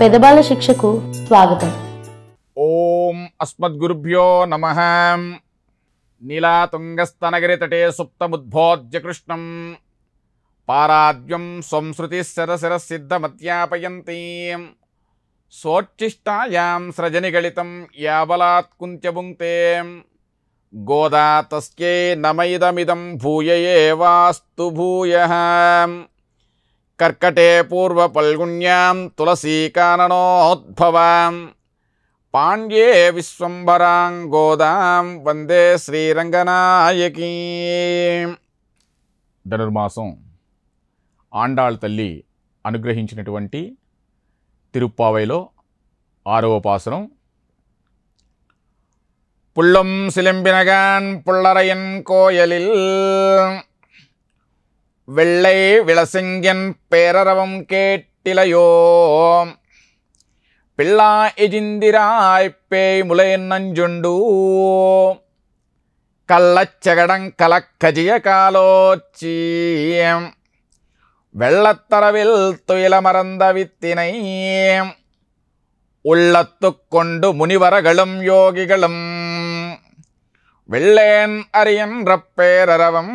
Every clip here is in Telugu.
పెదబాల శిక్షకు స్వాగతం ఓం అస్మద్గురుభ్యో నమ నీలాతుంగస్తనగిరితటే సుప్తముద్భోజ్య కృష్ణం పారాద్యం సంసృతి శరశిరసిద్ధమత్యాపయంతి సోచ్చిష్టాయాం సృజనిగళితం యాబలాత్ కుంత్యభుంక్తే గోదా తస్యై నమైదమిదం భూయ భూయ కర్కటే పూర్వ పల్గుణ్యాం తులసీకాననోద్భవాం పాండ్యే విశ్వంబరాం గోదాం వందే శ్రీరంగనాయకీ ధనుర్మాసం ఆండాళ్ తల్లి అనుగ్రహించినటువంటి తిరుప్పావైలో ఆరవ పాసనం పుల్లం శిలింబినగాన్ పుల్లరయన్ కోయలిల్ வெள்ளை விளசிங்கன் பேரரவம் கேட்டிலையோ பிள்ளா எஜிந்திராய் பேய் நஞ்சுண்டு கள்ளச்சகடங் கலக்கஜிய காலோச்சியம் வெள்ளத்தரவில் துயில மறந்த வித்தினை உள்ளத்து கொண்டு முனிவரகளும் யோகிகளும் வெள்ளேன் அரியன்ற பேரறவம்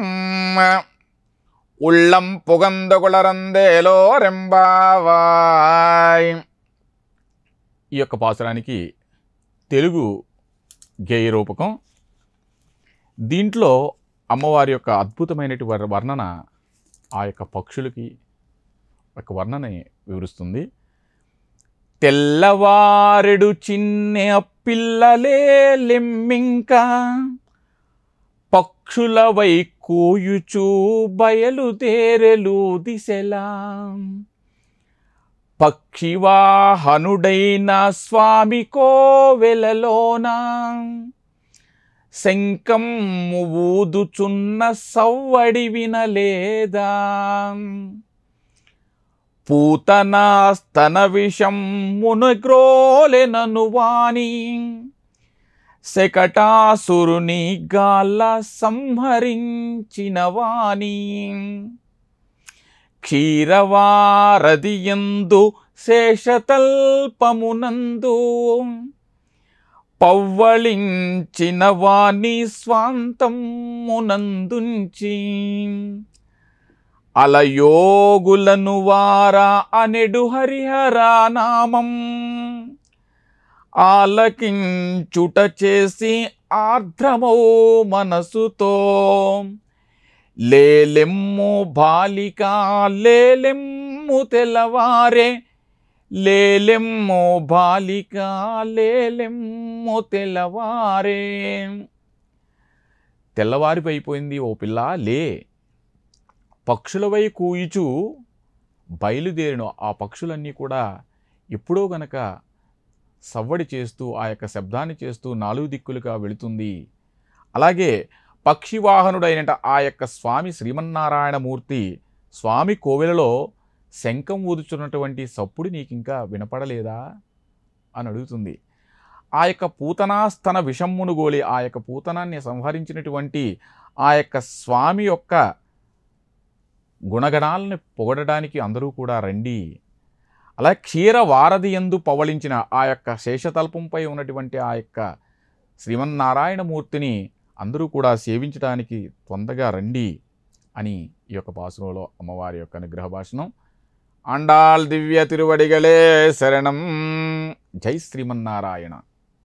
உள்ளம் புகந்த రెంబావాయ్ ఈ యొక్క పాసురానికి తెలుగు గేయ రూపకం దీంట్లో అమ్మవారి యొక్క అద్భుతమైనటువంటి వర్ణన ఆ యొక్క పక్షులకి ఒక వర్ణన వివరిస్తుంది తెల్లవారెడు చిన్న పిల్లలే లిమ్మింకా పక్షుల వై కూయుచూ బయలుదేరెలు దిశలా పక్షివాహనుడైన స్వామి కోవెలలోన శంకం ఊదుచున్న సవ్వడి వినలేదా పూతనాస్తన విషం మునగ్రోలెనను వాణి శకటాసురుని గాల సంహరించిన వాణి క్షీరవారదియందు శేషతల్పమునందు పవ్వళించిన వాణి స్వాంతమునందుంచి అలయోగులను వారా అనెడు హరిహరా నామం ఆలకించుట చేసి ఆర్ద్రమో మనసుతో లేలెమ్ము బాలిక లేలెమ్ము తెల్లవారే లేలెమ్ము బాలిక లేలెమ్ము తెల్లవారే తెల్లవారిపోయిపోయింది ఓ పిల్ల లే పక్షులవై కూయిచు బయలుదేరిన ఆ పక్షులన్నీ కూడా ఎప్పుడో గనక సవ్వడి చేస్తూ ఆ యొక్క శబ్దాన్ని చేస్తూ నాలుగు దిక్కులుగా వెళుతుంది అలాగే పక్షివాహనుడైన ఆ యొక్క స్వామి శ్రీమన్నారాయణమూర్తి స్వామి కోవెలలో శంఖం ఊదుచున్నటువంటి సప్పుడు నీకు ఇంకా వినపడలేదా అని అడుగుతుంది ఆ యొక్క పూతనాస్తన విషమ్మును గోలి ఆ యొక్క పూతనాన్ని సంహరించినటువంటి ఆ యొక్క స్వామి యొక్క గుణగణాలను పొగడడానికి అందరూ కూడా రండి అలా క్షీర వారధి ఎందు పవళించిన ఆ యొక్క శేషతల్పంపై ఉన్నటువంటి ఆ యొక్క శ్రీమన్నారాయణమూర్తిని అందరూ కూడా సేవించడానికి తొందరగా రండి అని ఈ యొక్క భాషలో అమ్మవారి యొక్క అనుగ్రహ భాషణం అండాల్ దివ్య తిరువడిగలే శరణం జై శ్రీమన్నారాయణ